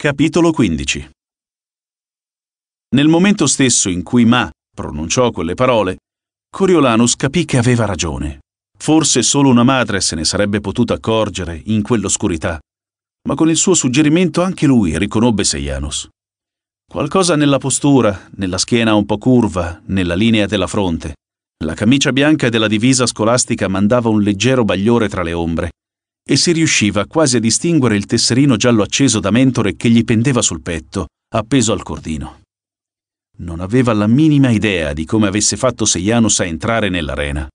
Capitolo 15 Nel momento stesso in cui Ma pronunciò quelle parole, Coriolanus capì che aveva ragione. Forse solo una madre se ne sarebbe potuta accorgere in quell'oscurità, ma con il suo suggerimento anche lui riconobbe Seianus. Qualcosa nella postura, nella schiena un po' curva, nella linea della fronte. La camicia bianca della divisa scolastica mandava un leggero bagliore tra le ombre, e si riusciva quasi a distinguere il tesserino giallo acceso da mentore che gli pendeva sul petto, appeso al cordino. Non aveva la minima idea di come avesse fatto Sejanus a entrare nell'arena.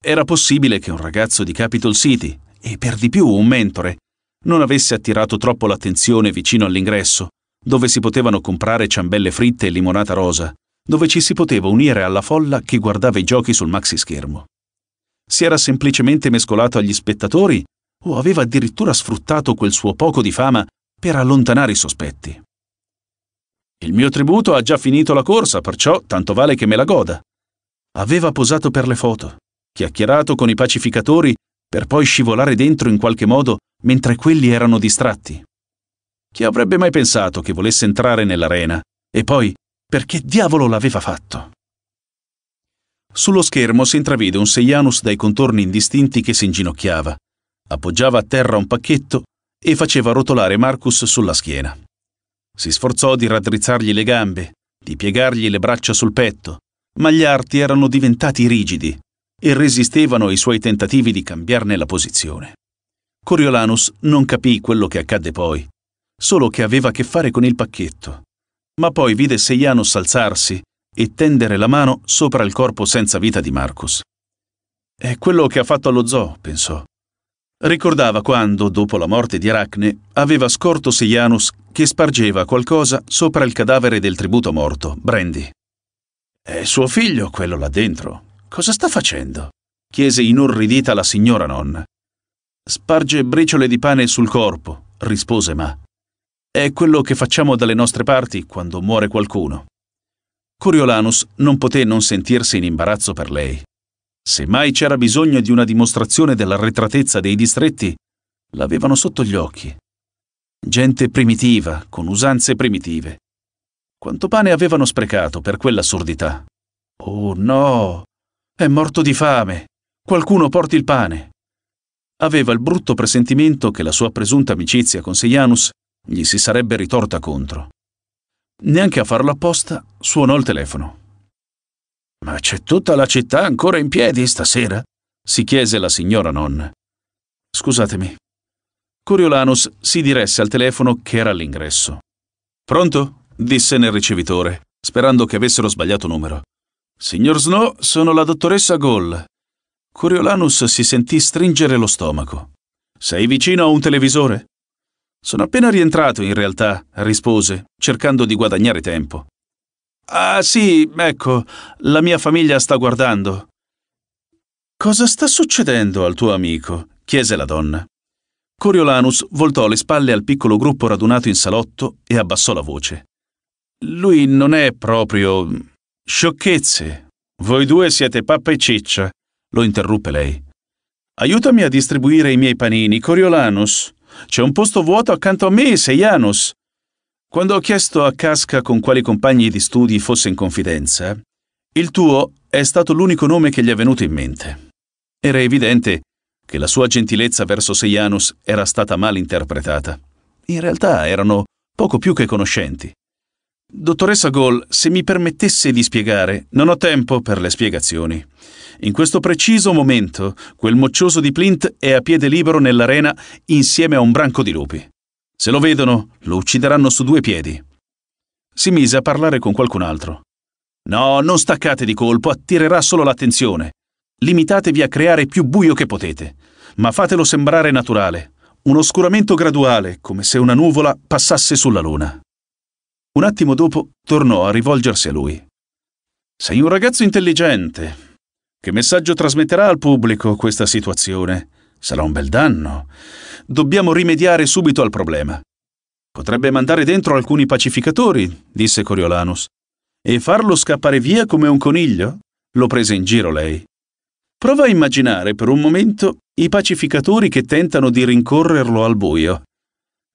Era possibile che un ragazzo di Capital City, e per di più un mentore, non avesse attirato troppo l'attenzione vicino all'ingresso, dove si potevano comprare ciambelle fritte e limonata rosa, dove ci si poteva unire alla folla che guardava i giochi sul maxi schermo. Si era semplicemente mescolato agli spettatori o aveva addirittura sfruttato quel suo poco di fama per allontanare i sospetti. Il mio tributo ha già finito la corsa, perciò tanto vale che me la goda. Aveva posato per le foto, chiacchierato con i pacificatori per poi scivolare dentro in qualche modo mentre quelli erano distratti. Chi avrebbe mai pensato che volesse entrare nell'arena? E poi, perché diavolo l'aveva fatto? Sullo schermo si intravide un Seianus dai contorni indistinti che si inginocchiava, appoggiava a terra un pacchetto e faceva rotolare Marcus sulla schiena. Si sforzò di raddrizzargli le gambe, di piegargli le braccia sul petto, ma gli arti erano diventati rigidi e resistevano ai suoi tentativi di cambiarne la posizione. Coriolanus non capì quello che accadde poi, solo che aveva a che fare con il pacchetto, ma poi vide Seianos alzarsi e tendere la mano sopra il corpo senza vita di Marcus. È quello che ha fatto allo zoo, pensò. Ricordava quando, dopo la morte di Aracne, aveva scorto Sejanus che spargeva qualcosa sopra il cadavere del tributo morto, Brandy. È suo figlio quello là dentro. Cosa sta facendo? chiese inorridita la signora nonna. Sparge briciole di pane sul corpo, rispose Ma. È quello che facciamo dalle nostre parti quando muore qualcuno. Coriolanus non poté non sentirsi in imbarazzo per lei. Se mai c'era bisogno di una dimostrazione dell'arretratezza dei distretti, l'avevano sotto gli occhi. Gente primitiva, con usanze primitive. Quanto pane avevano sprecato per quell'assurdità? Oh no! È morto di fame! Qualcuno porti il pane! Aveva il brutto presentimento che la sua presunta amicizia con Sejanus gli si sarebbe ritorta contro. Neanche a farlo apposta suonò il telefono. Ma c'è tutta la città ancora in piedi stasera? si chiese la signora nonna. Scusatemi. Coriolanus si diresse al telefono che era all'ingresso. Pronto? disse nel ricevitore, sperando che avessero sbagliato numero. Signor Snow, sono la dottoressa Gall. Coriolanus si sentì stringere lo stomaco. Sei vicino a un televisore? Sono appena rientrato, in realtà, rispose, cercando di guadagnare tempo. Ah sì, ecco, la mia famiglia sta guardando. Cosa sta succedendo al tuo amico? chiese la donna. Coriolanus voltò le spalle al piccolo gruppo radunato in salotto e abbassò la voce. Lui non è proprio... sciocchezze. Voi due siete pappa e ciccia, lo interruppe lei. Aiutami a distribuire i miei panini, Coriolanus. C'è un posto vuoto accanto a me, Seianus. Quando ho chiesto a Casca con quali compagni di studi fosse in confidenza, il tuo è stato l'unico nome che gli è venuto in mente. Era evidente che la sua gentilezza verso Sejanus era stata mal interpretata. In realtà erano poco più che conoscenti. Dottoressa Gol, se mi permettesse di spiegare, non ho tempo per le spiegazioni. In questo preciso momento, quel moccioso di Plint è a piede libero nell'arena insieme a un branco di lupi. Se lo vedono, lo uccideranno su due piedi. Si mise a parlare con qualcun altro. No, non staccate di colpo, attirerà solo l'attenzione. Limitatevi a creare più buio che potete, ma fatelo sembrare naturale, un oscuramento graduale, come se una nuvola passasse sulla luna. Un attimo dopo tornò a rivolgersi a lui. Sei un ragazzo intelligente. Che messaggio trasmetterà al pubblico questa situazione? Sarà un bel danno. Dobbiamo rimediare subito al problema. Potrebbe mandare dentro alcuni pacificatori, disse Coriolanus. E farlo scappare via come un coniglio? Lo prese in giro lei. Prova a immaginare per un momento i pacificatori che tentano di rincorrerlo al buio.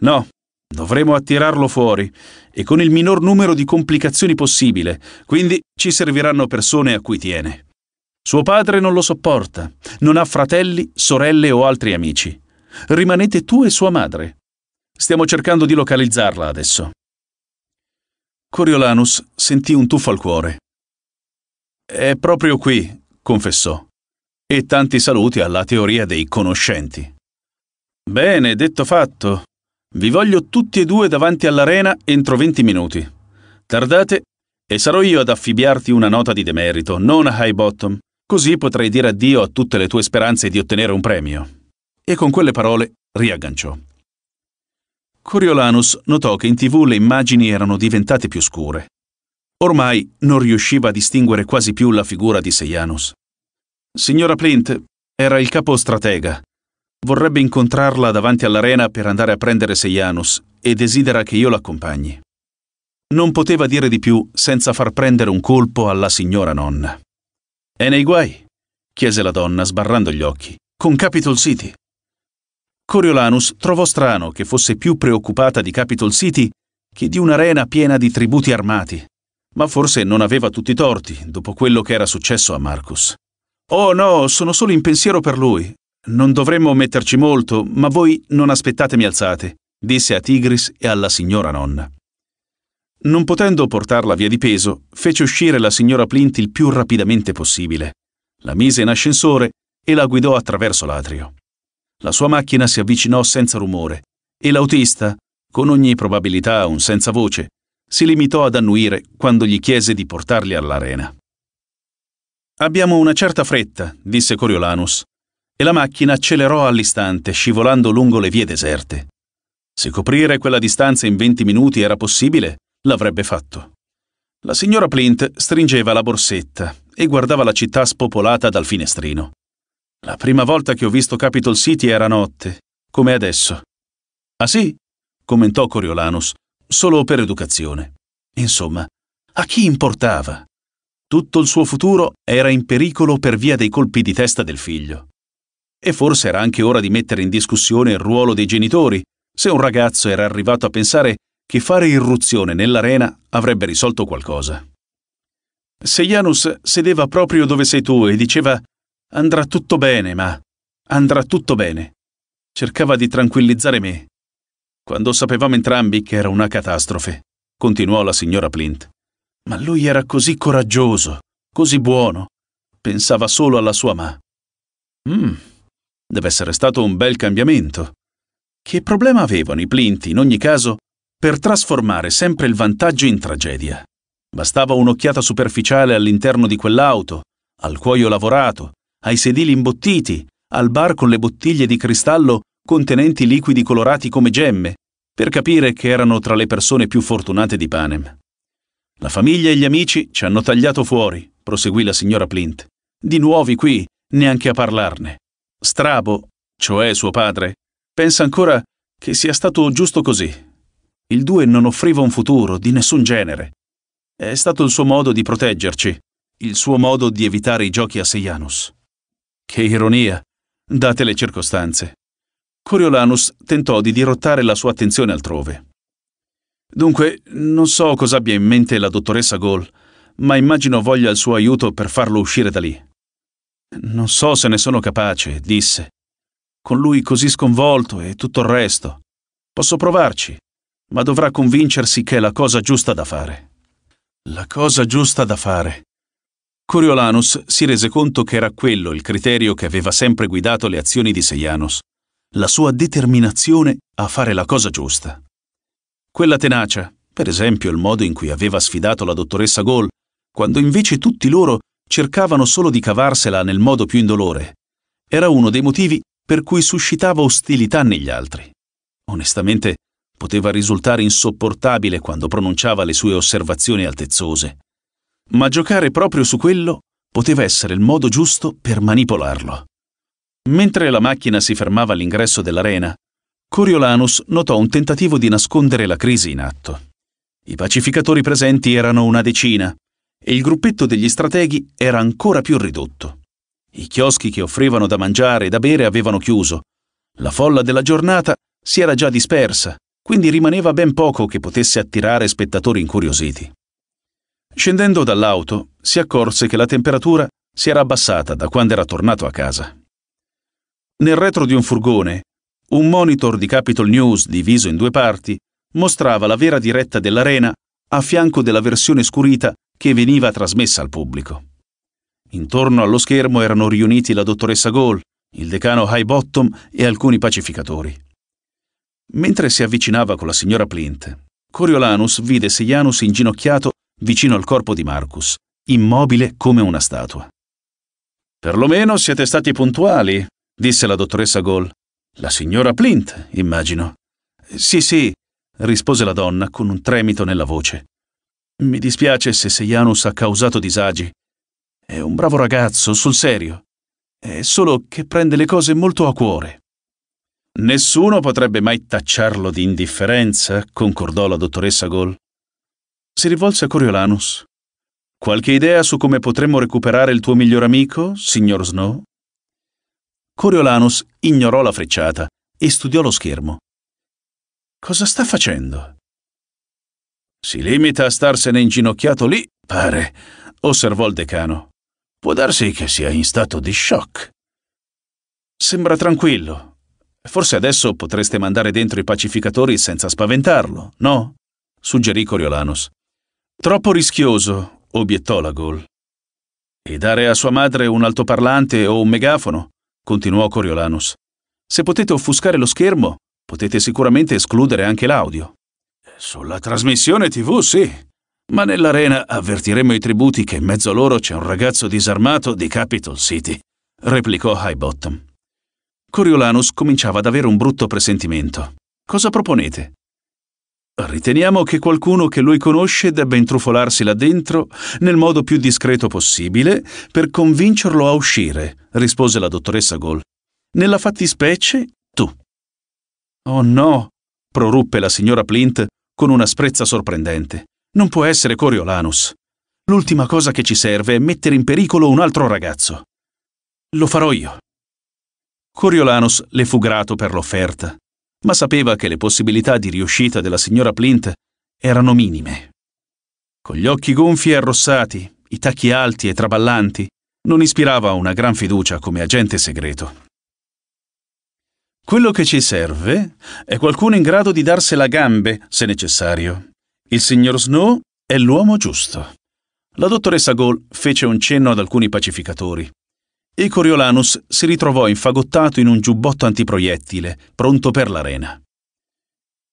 No, dovremo attirarlo fuori e con il minor numero di complicazioni possibile, quindi ci serviranno persone a cui tiene. Suo padre non lo sopporta, non ha fratelli, sorelle o altri amici. Rimanete tu e sua madre. Stiamo cercando di localizzarla adesso. Coriolanus sentì un tuffo al cuore. È proprio qui, confessò. E tanti saluti alla teoria dei conoscenti. Bene, detto fatto. Vi voglio tutti e due davanti all'arena entro venti minuti. Tardate e sarò io ad affibbiarti una nota di demerito, non a High Bottom. Così potrai dire addio a tutte le tue speranze di ottenere un premio. E con quelle parole riagganciò. Coriolanus notò che in tv le immagini erano diventate più scure. Ormai non riusciva a distinguere quasi più la figura di Sejanus. Signora Plint era il capo stratega. Vorrebbe incontrarla davanti all'arena per andare a prendere Sejanus e desidera che io l'accompagni. Non poteva dire di più senza far prendere un colpo alla signora nonna. È nei guai? chiese la donna, sbarrando gli occhi. Con Capitol City. Coriolanus trovò strano che fosse più preoccupata di Capitol City che di un'arena piena di tributi armati. Ma forse non aveva tutti i torti, dopo quello che era successo a Marcus. Oh no, sono solo in pensiero per lui. Non dovremmo metterci molto, ma voi non aspettatemi alzate, disse a Tigris e alla signora nonna. Non potendo portarla via di peso, fece uscire la signora Plint il più rapidamente possibile. La mise in ascensore e la guidò attraverso l'atrio. La sua macchina si avvicinò senza rumore e l'autista, con ogni probabilità un senza voce, si limitò ad annuire quando gli chiese di portarli all'arena. Abbiamo una certa fretta, disse Coriolanus, e la macchina accelerò all'istante, scivolando lungo le vie deserte. Se coprire quella distanza in venti minuti era possibile, l'avrebbe fatto. La signora Plint stringeva la borsetta e guardava la città spopolata dal finestrino. La prima volta che ho visto Capitol City era notte, come adesso. Ah sì? commentò Coriolanus, solo per educazione. Insomma, a chi importava? Tutto il suo futuro era in pericolo per via dei colpi di testa del figlio. E forse era anche ora di mettere in discussione il ruolo dei genitori, se un ragazzo era arrivato a pensare che fare irruzione nell'arena avrebbe risolto qualcosa. Se Janus sedeva proprio dove sei tu e diceva andrà tutto bene, ma andrà tutto bene, cercava di tranquillizzare me. Quando sapevamo entrambi che era una catastrofe, continuò la signora Plint. Ma lui era così coraggioso, così buono, pensava solo alla sua ma. Mmm, deve essere stato un bel cambiamento. Che problema avevano i Plint, in ogni caso, per trasformare sempre il vantaggio in tragedia. Bastava un'occhiata superficiale all'interno di quell'auto, al cuoio lavorato, ai sedili imbottiti, al bar con le bottiglie di cristallo contenenti liquidi colorati come gemme, per capire che erano tra le persone più fortunate di Panem. La famiglia e gli amici ci hanno tagliato fuori, proseguì la signora Plint. Di nuovi qui, neanche a parlarne. Strabo, cioè suo padre, pensa ancora che sia stato giusto così. Il 2 non offriva un futuro di nessun genere. È stato il suo modo di proteggerci, il suo modo di evitare i giochi a Seianus. Che ironia, date le circostanze. Coriolanus tentò di dirottare la sua attenzione altrove. Dunque, non so cosa abbia in mente la dottoressa Gol, ma immagino voglia il suo aiuto per farlo uscire da lì. Non so se ne sono capace, disse. Con lui così sconvolto e tutto il resto. Posso provarci, ma dovrà convincersi che è la cosa giusta da fare. La cosa giusta da fare. Coriolanus si rese conto che era quello il criterio che aveva sempre guidato le azioni di Sejanus, la sua determinazione a fare la cosa giusta. Quella tenacia, per esempio il modo in cui aveva sfidato la dottoressa Gol, quando invece tutti loro cercavano solo di cavarsela nel modo più indolore, era uno dei motivi per cui suscitava ostilità negli altri. Onestamente, poteva risultare insopportabile quando pronunciava le sue osservazioni altezzose, ma giocare proprio su quello poteva essere il modo giusto per manipolarlo. Mentre la macchina si fermava all'ingresso dell'arena, Coriolanus notò un tentativo di nascondere la crisi in atto. I pacificatori presenti erano una decina e il gruppetto degli strateghi era ancora più ridotto. I chioschi che offrivano da mangiare e da bere avevano chiuso. La folla della giornata si era già dispersa quindi rimaneva ben poco che potesse attirare spettatori incuriositi. Scendendo dall'auto, si accorse che la temperatura si era abbassata da quando era tornato a casa. Nel retro di un furgone, un monitor di Capitol News diviso in due parti mostrava la vera diretta dell'arena a fianco della versione scurita che veniva trasmessa al pubblico. Intorno allo schermo erano riuniti la dottoressa Gall, il decano Highbottom e alcuni pacificatori. Mentre si avvicinava con la signora Plint, Coriolanus vide Sejanus inginocchiato vicino al corpo di Marcus, immobile come una statua. Perlomeno siete stati puntuali, disse la dottoressa Goll. La signora Plint, immagino. Sì, sì, rispose la donna con un tremito nella voce. Mi dispiace se Sejanus ha causato disagi. È un bravo ragazzo, sul serio. È solo che prende le cose molto a cuore. Nessuno potrebbe mai tacciarlo di indifferenza, concordò la dottoressa Gol. Si rivolse a Coriolanus. Qualche idea su come potremmo recuperare il tuo miglior amico, signor Snow? Coriolanus ignorò la frecciata e studiò lo schermo. Cosa sta facendo? Si limita a starsene inginocchiato lì, pare, osservò il decano. Può darsi che sia in stato di shock. Sembra tranquillo, Forse adesso potreste mandare dentro i pacificatori senza spaventarlo, no? suggerì Coriolanus. Troppo rischioso, obiettò la Gol. E dare a sua madre un altoparlante o un megafono? continuò Coriolanus. Se potete offuscare lo schermo, potete sicuramente escludere anche l'audio. Sulla trasmissione TV, sì. Ma nell'arena avvertiremo i tributi che in mezzo a loro c'è un ragazzo disarmato di Capitol City, replicò Highbottom. Coriolanus cominciava ad avere un brutto presentimento. Cosa proponete? Riteniamo che qualcuno che lui conosce debba intrufolarsi là dentro nel modo più discreto possibile per convincerlo a uscire, rispose la dottoressa Gol. Nella fattispecie, tu. Oh no, proruppe la signora Plint con una sprezza sorprendente. Non può essere Coriolanus. L'ultima cosa che ci serve è mettere in pericolo un altro ragazzo. Lo farò io. Coriolanus le fu grato per l'offerta, ma sapeva che le possibilità di riuscita della signora Plint erano minime. Con gli occhi gonfi e arrossati, i tacchi alti e traballanti, non ispirava una gran fiducia come agente segreto. Quello che ci serve è qualcuno in grado di darsela a gambe, se necessario. Il signor Snow è l'uomo giusto. La dottoressa Gall fece un cenno ad alcuni pacificatori, e Coriolanus si ritrovò infagottato in un giubbotto antiproiettile, pronto per l'arena.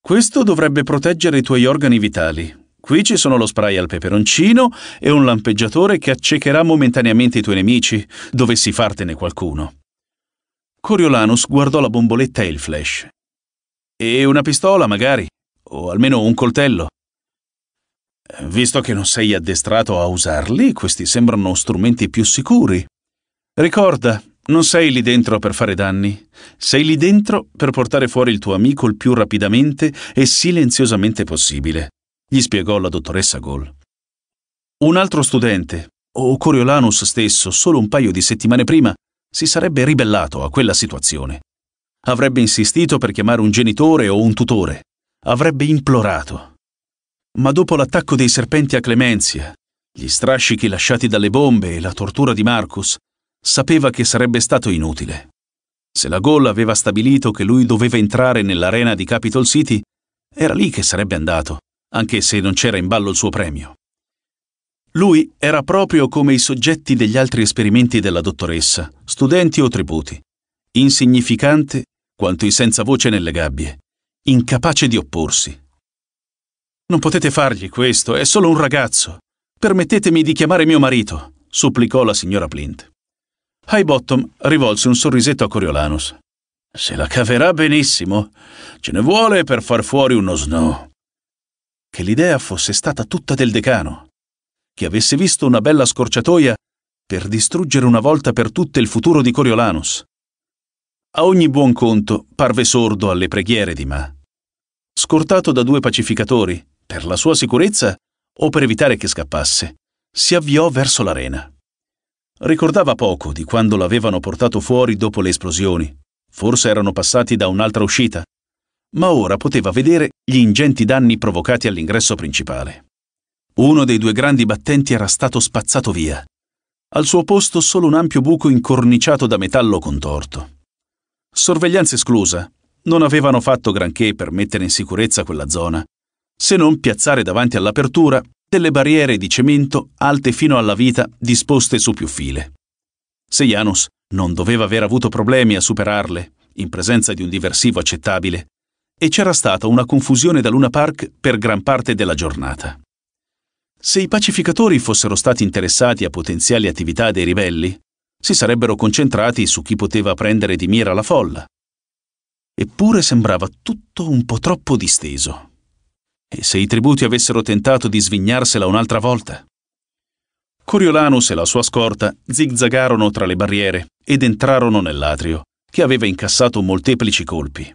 Questo dovrebbe proteggere i tuoi organi vitali. Qui ci sono lo spray al peperoncino e un lampeggiatore che accecherà momentaneamente i tuoi nemici, dovessi fartene qualcuno. Coriolanus guardò la bomboletta e il flash. E una pistola, magari, o almeno un coltello. Visto che non sei addestrato a usarli, questi sembrano strumenti più sicuri. Ricorda, non sei lì dentro per fare danni, sei lì dentro per portare fuori il tuo amico il più rapidamente e silenziosamente possibile, gli spiegò la dottoressa Gol. Un altro studente, o Coriolanus stesso, solo un paio di settimane prima, si sarebbe ribellato a quella situazione. Avrebbe insistito per chiamare un genitore o un tutore, avrebbe implorato. Ma dopo l'attacco dei serpenti a Clemenzia, gli strascichi lasciati dalle bombe e la tortura di Marcus, sapeva che sarebbe stato inutile. Se la Gol aveva stabilito che lui doveva entrare nell'arena di Capitol City, era lì che sarebbe andato, anche se non c'era in ballo il suo premio. Lui era proprio come i soggetti degli altri esperimenti della dottoressa, studenti o tributi, insignificante quanto i senza voce nelle gabbie, incapace di opporsi. Non potete fargli questo, è solo un ragazzo. Permettetemi di chiamare mio marito, supplicò la signora Plint. Highbottom rivolse un sorrisetto a Coriolanus. Se la caverà benissimo, ce ne vuole per far fuori uno snow. Che l'idea fosse stata tutta del decano, che avesse visto una bella scorciatoia per distruggere una volta per tutte il futuro di Coriolanus. A ogni buon conto parve sordo alle preghiere di Ma. Scortato da due pacificatori, per la sua sicurezza o per evitare che scappasse, si avviò verso l'arena. Ricordava poco di quando l'avevano portato fuori dopo le esplosioni. Forse erano passati da un'altra uscita. Ma ora poteva vedere gli ingenti danni provocati all'ingresso principale. Uno dei due grandi battenti era stato spazzato via. Al suo posto solo un ampio buco incorniciato da metallo contorto. Sorveglianza esclusa, non avevano fatto granché per mettere in sicurezza quella zona, se non piazzare davanti all'apertura delle barriere di cemento alte fino alla vita disposte su più file. Sejanus non doveva aver avuto problemi a superarle, in presenza di un diversivo accettabile, e c'era stata una confusione da Luna Park per gran parte della giornata. Se i pacificatori fossero stati interessati a potenziali attività dei ribelli, si sarebbero concentrati su chi poteva prendere di mira la folla. Eppure sembrava tutto un po' troppo disteso. E se i tributi avessero tentato di svignarsela un'altra volta? Coriolanus e la sua scorta zigzagarono tra le barriere ed entrarono nell'atrio, che aveva incassato molteplici colpi.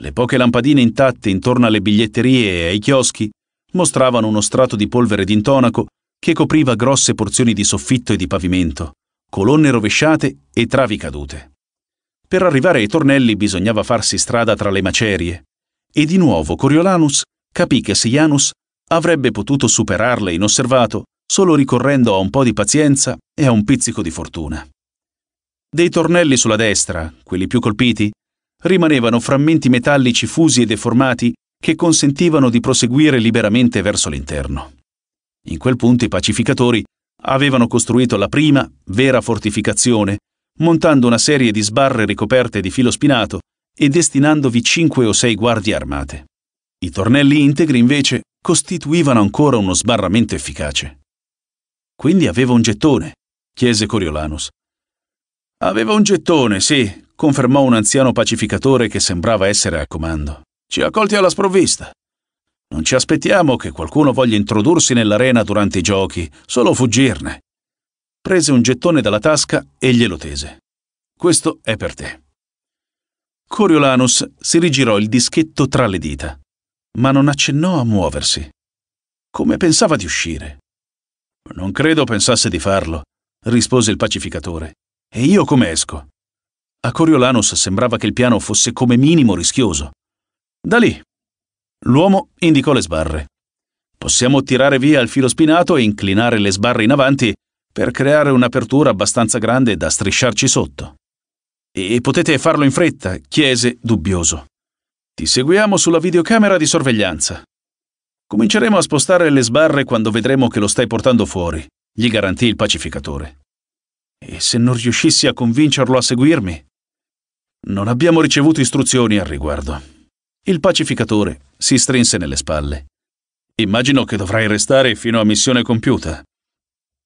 Le poche lampadine intatte intorno alle biglietterie e ai chioschi mostravano uno strato di polvere d'intonaco che copriva grosse porzioni di soffitto e di pavimento, colonne rovesciate e travi cadute. Per arrivare ai tornelli bisognava farsi strada tra le macerie, e di nuovo Coriolanus capì che Sianus avrebbe potuto superarle inosservato solo ricorrendo a un po' di pazienza e a un pizzico di fortuna. Dei tornelli sulla destra, quelli più colpiti, rimanevano frammenti metallici fusi e deformati che consentivano di proseguire liberamente verso l'interno. In quel punto i pacificatori avevano costruito la prima vera fortificazione, montando una serie di sbarre ricoperte di filo spinato e destinandovi cinque o sei guardie armate. I tornelli integri invece costituivano ancora uno sbarramento efficace. Quindi aveva un gettone, chiese Coriolanus. Aveva un gettone, sì, confermò un anziano pacificatore che sembrava essere a comando. Ci ha colti alla sprovvista. Non ci aspettiamo che qualcuno voglia introdursi nell'arena durante i giochi, solo fuggirne. Prese un gettone dalla tasca e glielo tese. Questo è per te. Coriolanus si rigirò il dischetto tra le dita ma non accennò a muoversi. Come pensava di uscire? Non credo pensasse di farlo, rispose il pacificatore. E io come esco? A Coriolanus sembrava che il piano fosse come minimo rischioso. Da lì. L'uomo indicò le sbarre. Possiamo tirare via il filo spinato e inclinare le sbarre in avanti per creare un'apertura abbastanza grande da strisciarci sotto. E potete farlo in fretta? chiese, dubbioso. Ti seguiamo sulla videocamera di sorveglianza. Cominceremo a spostare le sbarre quando vedremo che lo stai portando fuori, gli garantì il pacificatore. E se non riuscissi a convincerlo a seguirmi? Non abbiamo ricevuto istruzioni al riguardo. Il pacificatore si strinse nelle spalle. Immagino che dovrai restare fino a missione compiuta.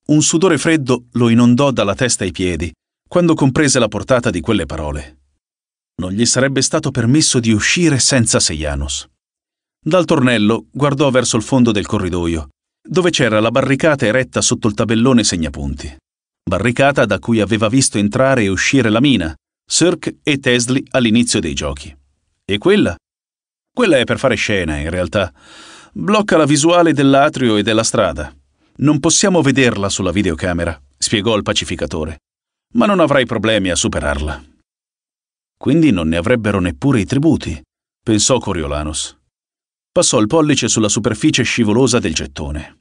Un sudore freddo lo inondò dalla testa ai piedi quando comprese la portata di quelle parole. Non gli sarebbe stato permesso di uscire senza Sejanus. Dal tornello guardò verso il fondo del corridoio, dove c'era la barricata eretta sotto il tabellone segnapunti. Barricata da cui aveva visto entrare e uscire la mina, Cirque e Tesli all'inizio dei giochi. E quella? Quella è per fare scena, in realtà. Blocca la visuale dell'atrio e della strada. Non possiamo vederla sulla videocamera, spiegò il pacificatore. Ma non avrai problemi a superarla quindi non ne avrebbero neppure i tributi, pensò Coriolanus. Passò il pollice sulla superficie scivolosa del gettone.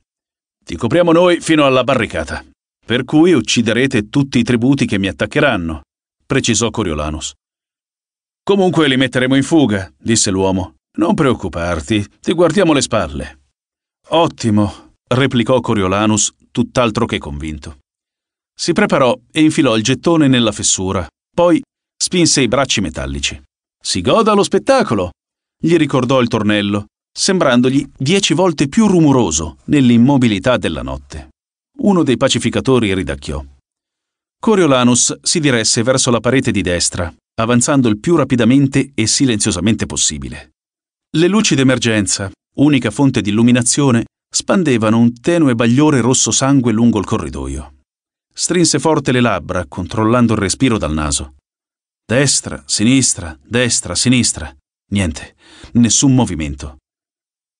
Ti copriamo noi fino alla barricata, per cui ucciderete tutti i tributi che mi attaccheranno, precisò Coriolanus. Comunque li metteremo in fuga, disse l'uomo. Non preoccuparti, ti guardiamo le spalle. Ottimo, replicò Coriolanus, tutt'altro che convinto. Si preparò e infilò il gettone nella fessura, poi Spinse i bracci metallici. Si goda lo spettacolo! gli ricordò il tornello, sembrandogli dieci volte più rumoroso nell'immobilità della notte. Uno dei pacificatori ridacchiò. Coriolanus si diresse verso la parete di destra, avanzando il più rapidamente e silenziosamente possibile. Le luci d'emergenza, unica fonte di illuminazione, spandevano un tenue bagliore rosso sangue lungo il corridoio. Strinse forte le labbra, controllando il respiro dal naso. Destra, sinistra, destra, sinistra. Niente, nessun movimento.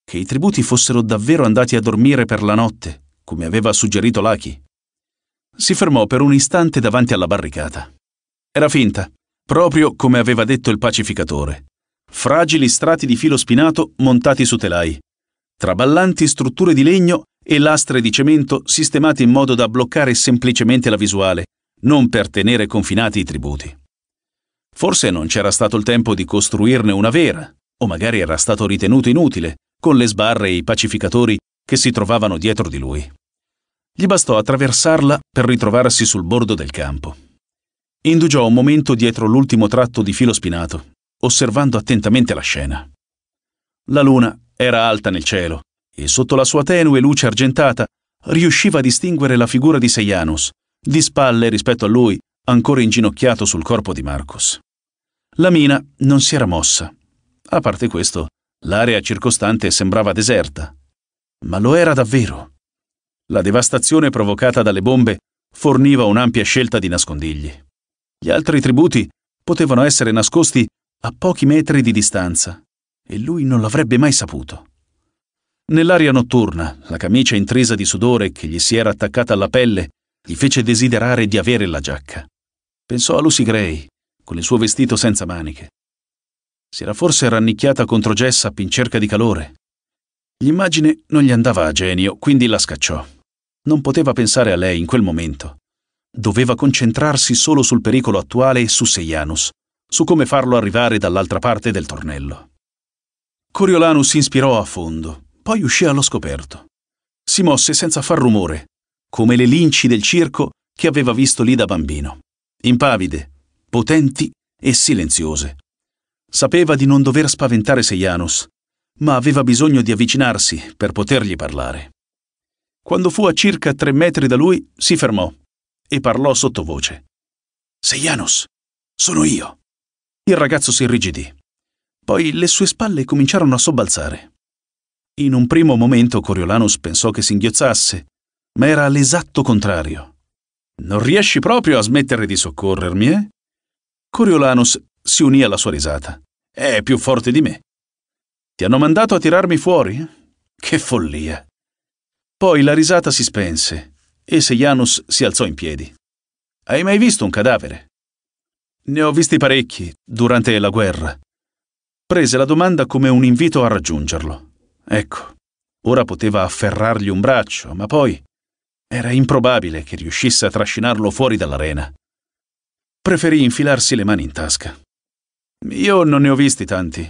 Che i tributi fossero davvero andati a dormire per la notte, come aveva suggerito Lucky. Si fermò per un istante davanti alla barricata. Era finta, proprio come aveva detto il pacificatore. Fragili strati di filo spinato montati su telai, traballanti strutture di legno e lastre di cemento sistemate in modo da bloccare semplicemente la visuale, non per tenere confinati i tributi. Forse non c'era stato il tempo di costruirne una vera, o magari era stato ritenuto inutile, con le sbarre e i pacificatori che si trovavano dietro di lui. Gli bastò attraversarla per ritrovarsi sul bordo del campo. Indugiò un momento dietro l'ultimo tratto di filo spinato, osservando attentamente la scena. La luna era alta nel cielo e sotto la sua tenue luce argentata riusciva a distinguere la figura di Seianus, di spalle rispetto a lui, ancora inginocchiato sul corpo di Marcus. La mina non si era mossa. A parte questo, l'area circostante sembrava deserta. Ma lo era davvero. La devastazione provocata dalle bombe forniva un'ampia scelta di nascondigli. Gli altri tributi potevano essere nascosti a pochi metri di distanza e lui non l'avrebbe mai saputo. Nell'aria notturna, la camicia intrisa di sudore che gli si era attaccata alla pelle gli fece desiderare di avere la giacca. Pensò a Lucy Gray, con il suo vestito senza maniche. Si era forse rannicchiata contro Jessap in cerca di calore. L'immagine non gli andava a genio, quindi la scacciò. Non poteva pensare a lei in quel momento. Doveva concentrarsi solo sul pericolo attuale e su Sejanus, su come farlo arrivare dall'altra parte del tornello. Coriolanus si ispirò a fondo, poi uscì allo scoperto. Si mosse senza far rumore, come le linci del circo che aveva visto lì da bambino impavide, potenti e silenziose. Sapeva di non dover spaventare Sejanus, ma aveva bisogno di avvicinarsi per potergli parlare. Quando fu a circa tre metri da lui, si fermò e parlò sottovoce. Sejanus, sono io. Il ragazzo si irrigidì. Poi le sue spalle cominciarono a sobbalzare. In un primo momento Coriolanus pensò che singhiozzasse, ma era l'esatto contrario. Non riesci proprio a smettere di soccorrermi, eh? Coriolanus si unì alla sua risata. È più forte di me. Ti hanno mandato a tirarmi fuori? Che follia! Poi la risata si spense e Sejanus si alzò in piedi. Hai mai visto un cadavere? Ne ho visti parecchi durante la guerra. Prese la domanda come un invito a raggiungerlo. Ecco, ora poteva afferrargli un braccio, ma poi era improbabile che riuscisse a trascinarlo fuori dall'arena preferì infilarsi le mani in tasca. Io non ne ho visti tanti,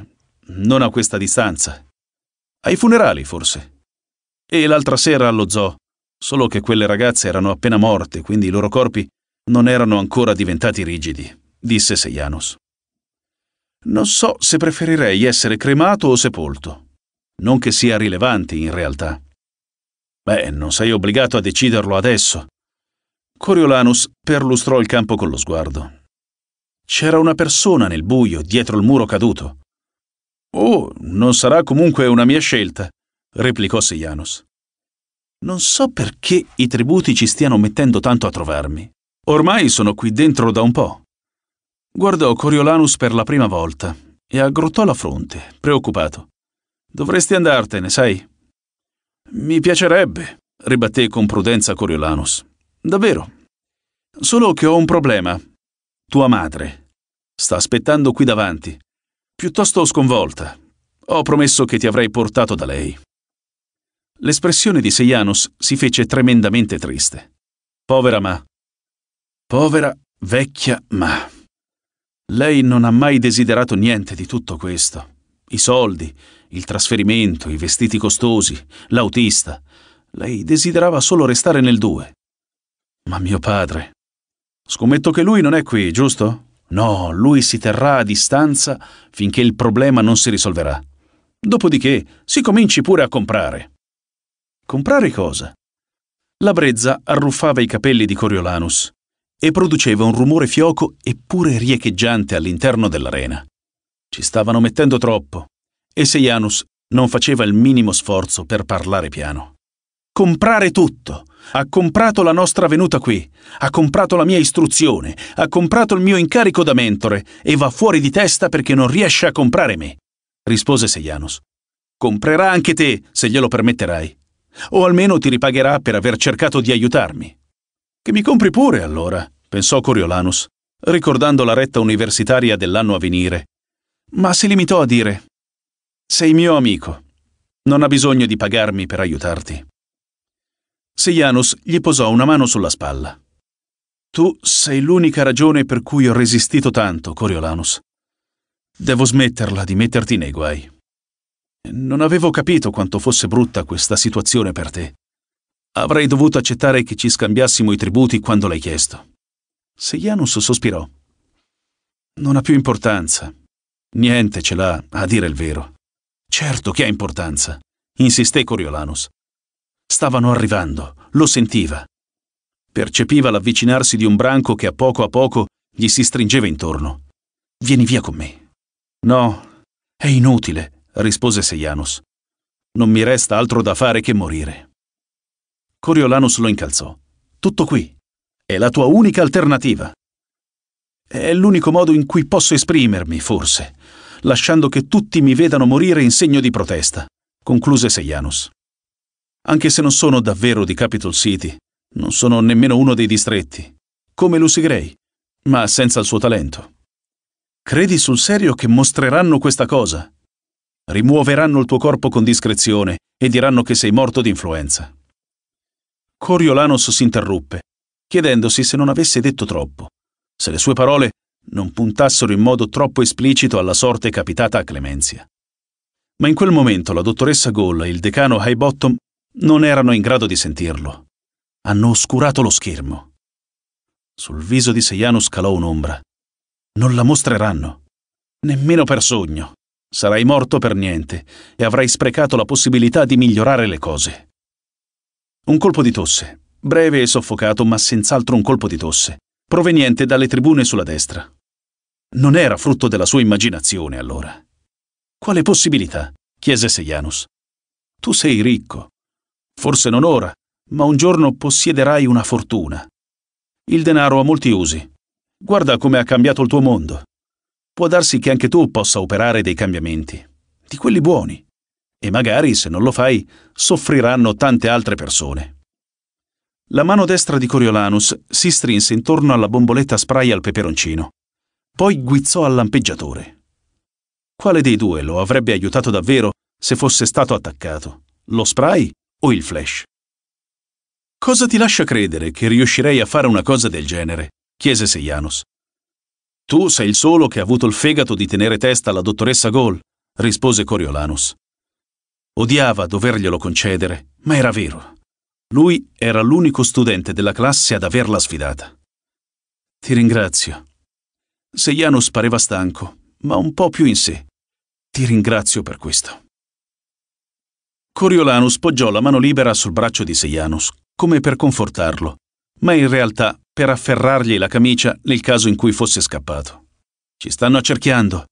non a questa distanza. Ai funerali, forse. E l'altra sera allo zoo, solo che quelle ragazze erano appena morte, quindi i loro corpi non erano ancora diventati rigidi, disse Seianos. Non so se preferirei essere cremato o sepolto. Non che sia rilevante, in realtà. Beh, non sei obbligato a deciderlo adesso. Coriolanus perlustrò il campo con lo sguardo. C'era una persona nel buio, dietro il muro caduto. Oh, non sarà comunque una mia scelta, replicò Sejanus. Non so perché i tributi ci stiano mettendo tanto a trovarmi. Ormai sono qui dentro da un po'. Guardò Coriolanus per la prima volta e aggrottò la fronte, preoccupato. Dovresti andartene, sai? Mi piacerebbe, ribatté con prudenza Coriolanus. Davvero. Solo che ho un problema. Tua madre. Sta aspettando qui davanti. Piuttosto sconvolta. Ho promesso che ti avrei portato da lei. L'espressione di Sejanus si fece tremendamente triste. Povera ma. Povera vecchia ma. Lei non ha mai desiderato niente di tutto questo. I soldi, il trasferimento, i vestiti costosi, l'autista. Lei desiderava solo restare nel due. Ma mio padre. Scommetto che lui non è qui, giusto? No, lui si terrà a distanza finché il problema non si risolverà. Dopodiché si cominci pure a comprare. Comprare cosa? La brezza arruffava i capelli di Coriolanus e produceva un rumore fioco eppure riecheggiante all'interno dell'arena. Ci stavano mettendo troppo e Seianus non faceva il minimo sforzo per parlare piano comprare tutto. Ha comprato la nostra venuta qui, ha comprato la mia istruzione, ha comprato il mio incarico da mentore e va fuori di testa perché non riesce a comprare me, rispose Sejanus. Comprerà anche te, se glielo permetterai. O almeno ti ripagherà per aver cercato di aiutarmi. Che mi compri pure, allora, pensò Coriolanus, ricordando la retta universitaria dell'anno a venire. Ma si limitò a dire: Sei mio amico. Non ha bisogno di pagarmi per aiutarti. Sejanus gli posò una mano sulla spalla. Tu sei l'unica ragione per cui ho resistito tanto, Coriolanus. Devo smetterla di metterti nei guai. Non avevo capito quanto fosse brutta questa situazione per te. Avrei dovuto accettare che ci scambiassimo i tributi quando l'hai chiesto. Sejanus sospirò. Non ha più importanza. Niente ce l'ha, a dire il vero. Certo che ha importanza, insisté Coriolanus. Stavano arrivando, lo sentiva. Percepiva l'avvicinarsi di un branco che a poco a poco gli si stringeva intorno. Vieni via con me. No, è inutile, rispose Sejanus. Non mi resta altro da fare che morire. Coriolanus lo incalzò. Tutto qui. È la tua unica alternativa. È l'unico modo in cui posso esprimermi, forse, lasciando che tutti mi vedano morire in segno di protesta, concluse Sejanus anche se non sono davvero di Capital City, non sono nemmeno uno dei distretti, come Lucy Gray, ma senza il suo talento. Credi sul serio che mostreranno questa cosa? Rimuoveranno il tuo corpo con discrezione e diranno che sei morto di influenza. Coriolanos si interruppe, chiedendosi se non avesse detto troppo, se le sue parole non puntassero in modo troppo esplicito alla sorte capitata a Clemenzia. Ma in quel momento la dottoressa Goll e il decano Highbottom non erano in grado di sentirlo. Hanno oscurato lo schermo. Sul viso di Sejanus calò un'ombra. Non la mostreranno. Nemmeno per sogno. Sarai morto per niente e avrai sprecato la possibilità di migliorare le cose. Un colpo di tosse, breve e soffocato, ma senz'altro un colpo di tosse, proveniente dalle tribune sulla destra. Non era frutto della sua immaginazione, allora. Quale possibilità? chiese Sejanus. Tu sei ricco, Forse non ora, ma un giorno possiederai una fortuna. Il denaro ha molti usi. Guarda come ha cambiato il tuo mondo. Può darsi che anche tu possa operare dei cambiamenti, di quelli buoni. E magari, se non lo fai, soffriranno tante altre persone. La mano destra di Coriolanus si strinse intorno alla bomboletta spray al peperoncino. Poi guizzò al lampeggiatore. Quale dei due lo avrebbe aiutato davvero se fosse stato attaccato? Lo spray o il flash. Cosa ti lascia credere che riuscirei a fare una cosa del genere? chiese Seianos. Tu sei il solo che ha avuto il fegato di tenere testa alla dottoressa Gol, rispose Coriolanus. Odiava doverglielo concedere, ma era vero. Lui era l'unico studente della classe ad averla sfidata. Ti ringrazio. Sejanus pareva stanco, ma un po' più in sé. Ti ringrazio per questo. Coriolanus poggiò la mano libera sul braccio di Sejanus, come per confortarlo, ma in realtà per afferrargli la camicia nel caso in cui fosse scappato. Ci stanno accerchiando.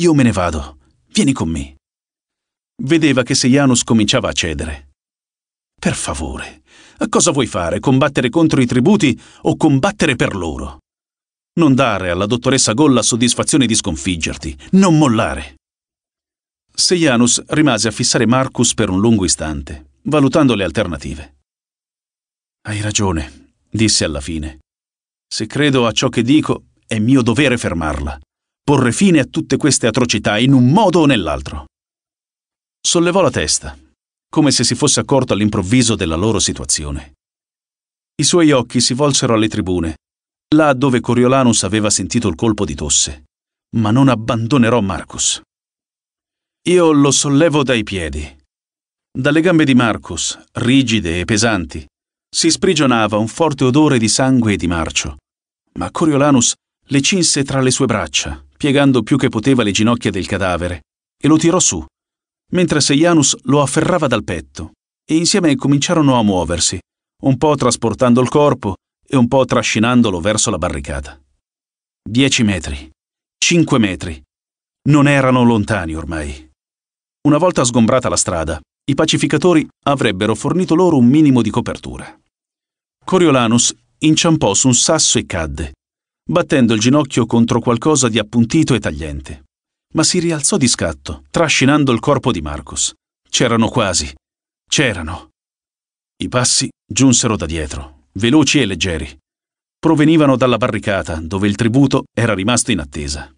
Io me ne vado. Vieni con me. Vedeva che Sejanus cominciava a cedere. Per favore, a cosa vuoi fare? Combattere contro i tributi o combattere per loro? Non dare alla dottoressa Gol la soddisfazione di sconfiggerti, non mollare. Sejanus rimase a fissare Marcus per un lungo istante, valutando le alternative. Hai ragione, disse alla fine. Se credo a ciò che dico, è mio dovere fermarla, porre fine a tutte queste atrocità in un modo o nell'altro. Sollevò la testa, come se si fosse accorto all'improvviso della loro situazione. I suoi occhi si volsero alle tribune, là dove Coriolanus aveva sentito il colpo di tosse. Ma non abbandonerò Marcus. Io lo sollevo dai piedi. Dalle gambe di Marcus, rigide e pesanti, si sprigionava un forte odore di sangue e di marcio. Ma Coriolanus le cinse tra le sue braccia, piegando più che poteva le ginocchia del cadavere, e lo tirò su, mentre Seianus lo afferrava dal petto, e insieme cominciarono a muoversi, un po' trasportando il corpo e un po' trascinandolo verso la barricata. Dieci metri, cinque metri, non erano lontani ormai. Una volta sgombrata la strada, i pacificatori avrebbero fornito loro un minimo di copertura. Coriolanus inciampò su un sasso e cadde, battendo il ginocchio contro qualcosa di appuntito e tagliente. Ma si rialzò di scatto, trascinando il corpo di Marcus. C'erano quasi. C'erano. I passi giunsero da dietro, veloci e leggeri. Provenivano dalla barricata, dove il tributo era rimasto in attesa.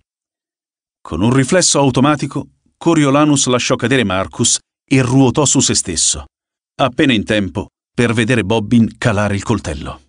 Con un riflesso automatico, Coriolanus lasciò cadere Marcus e ruotò su se stesso, appena in tempo per vedere Bobbin calare il coltello.